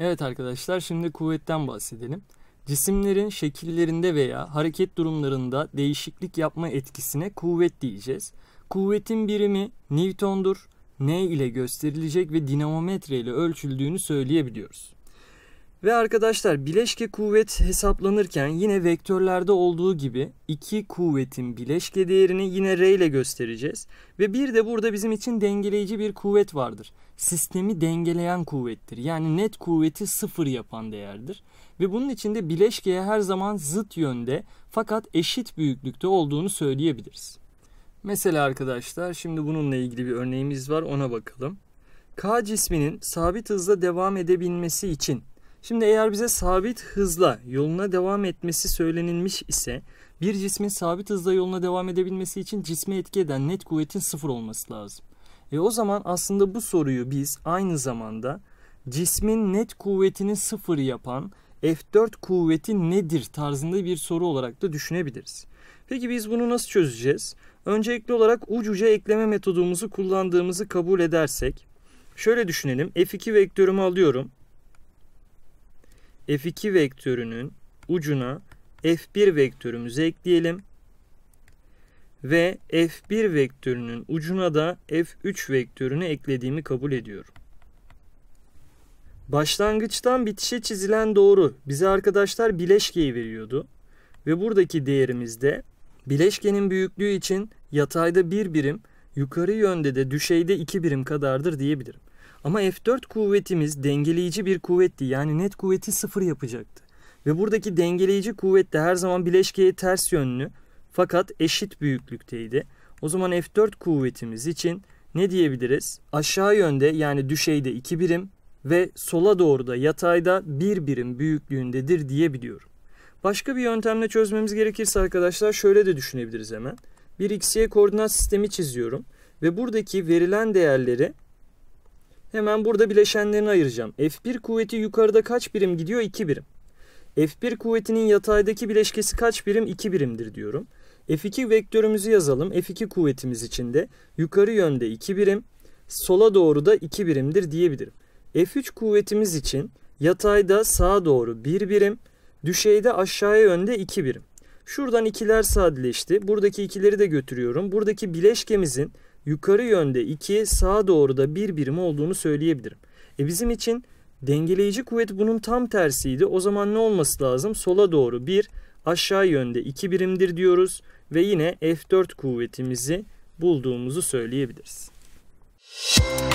Evet arkadaşlar şimdi kuvvetten bahsedelim. Cisimlerin şekillerinde veya hareket durumlarında değişiklik yapma etkisine kuvvet diyeceğiz. Kuvvetin birimi Newton'dur. N ile gösterilecek ve dinamometre ile ölçüldüğünü söyleyebiliyoruz. Ve arkadaşlar bileşke kuvvet hesaplanırken yine vektörlerde olduğu gibi iki kuvvetin bileşke değerini yine R ile göstereceğiz. Ve bir de burada bizim için dengeleyici bir kuvvet vardır. Sistemi dengeleyen kuvvettir. Yani net kuvveti sıfır yapan değerdir. Ve bunun için de bileşkeye her zaman zıt yönde fakat eşit büyüklükte olduğunu söyleyebiliriz. Mesela arkadaşlar şimdi bununla ilgili bir örneğimiz var ona bakalım. K cisminin sabit hızla devam edebilmesi için Şimdi eğer bize sabit hızla yoluna devam etmesi söylenilmiş ise bir cismin sabit hızla yoluna devam edebilmesi için cisme etki eden net kuvvetin sıfır olması lazım. E o zaman aslında bu soruyu biz aynı zamanda cismin net kuvvetini sıfır yapan F4 kuvveti nedir tarzında bir soru olarak da düşünebiliriz. Peki biz bunu nasıl çözeceğiz? Öncelikli olarak ucuca ekleme metodumuzu kullandığımızı kabul edersek şöyle düşünelim. F2 vektörümü alıyorum f2 vektörünün ucuna f1 vektörümüzü ekleyelim. Ve f1 vektörünün ucuna da f3 vektörünü eklediğimi kabul ediyorum. Başlangıçtan bitişe çizilen doğru bize arkadaşlar bileşkeyi veriyordu. Ve buradaki değerimizde bileşkenin büyüklüğü için yatayda 1 bir birim, yukarı yönde de düşeyde 2 birim kadardır diyebilirim. Ama F4 kuvvetimiz dengeleyici bir kuvvetti. Yani net kuvveti sıfır yapacaktı. Ve buradaki dengeleyici kuvvet de her zaman bileşkeye ters yönlü fakat eşit büyüklükteydi. O zaman F4 kuvvetimiz için ne diyebiliriz? Aşağı yönde yani düşeyde 2 birim ve sola doğru da yatayda 1 birim büyüklüğündedir diyebiliyorum. Başka bir yöntemle çözmemiz gerekirse arkadaşlar şöyle de düşünebiliriz hemen. Bir xy koordinat sistemi çiziyorum ve buradaki verilen değerleri Hemen burada bileşenlerini ayıracağım. F1 kuvveti yukarıda kaç birim gidiyor? 2 birim. F1 kuvvetinin yataydaki bileşkesi kaç birim? 2 birimdir diyorum. F2 vektörümüzü yazalım. F2 kuvvetimiz içinde yukarı yönde 2 birim, sola doğru da 2 birimdir diyebilirim. F3 kuvvetimiz için yatayda sağa doğru 1 birim, düşeyde aşağıya yönde 2 birim. Şuradan ikiler sadeleşti. Buradaki ikileri de götürüyorum. Buradaki bileşkemizin yukarı yönde 2, sağa doğru da 1 bir birim olduğunu söyleyebilirim. E bizim için dengeleyici kuvvet bunun tam tersiydi. O zaman ne olması lazım? Sola doğru 1, aşağı yönde 2 birimdir diyoruz ve yine F4 kuvvetimizi bulduğumuzu söyleyebiliriz. Müzik